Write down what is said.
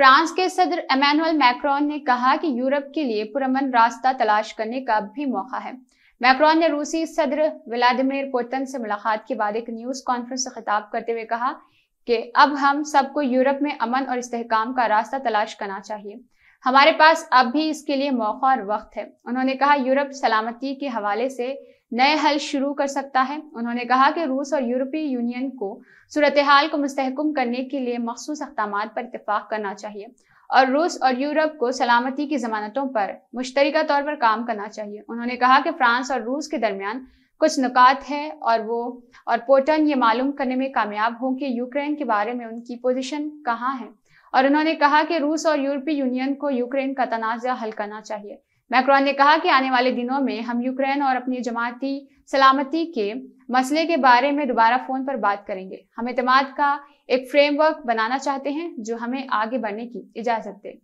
France के सदर Emmanuel Macron ने कहा कि यूरोप के लिए पुरमन रास्ता तलाश करने का भी मौका है मैक्रोन ने रूसी सदर व्लादिमिर पुतिन से मुलाकात के बाद एक न्यूज कॉन्फ्रेंस से खिताब करते हुए कहा कि अब हम सबको यूरोप में अमन और इस्तेकाम का रास्ता तलाश करना चाहिए हमारे पास अब भी इसके लिए मौका और वक्त है उन्होंने कहा यूरोप सलामती के हवाले से नए हल शुरू कर सकता है उन्होंने कहा कि रूस और यूरोपीय यूनियन को सूरत हाल को मस्तकम करने के लिए मखसूस अकदाम पर इतफाक करना चाहिए और रूस और यूरोप को सलामती की जमानतों पर मुश्तरका तौर पर काम करना चाहिए उन्होंने कहा कि फ्रांस और रूस के दरमियान कुछ नुकात हैं और वो और पोटन ये मालूम करने में कामयाब हों कि यूक्रेन के बारे में उनकी पोजीशन कहाँ है और उन्होंने कहा कि रूस और यूरोपीय यूनियन को यूक्रेन का तनाज़ा हल करना चाहिए मैक्रॉन ने कहा कि आने वाले दिनों में हम यूक्रेन और अपनी जमाती सलामती के मसले के बारे में दोबारा फोन पर बात करेंगे हम इतम का एक फ्रेमवर्क बनाना चाहते हैं जो हमें आगे बढ़ने की इजाज़त दे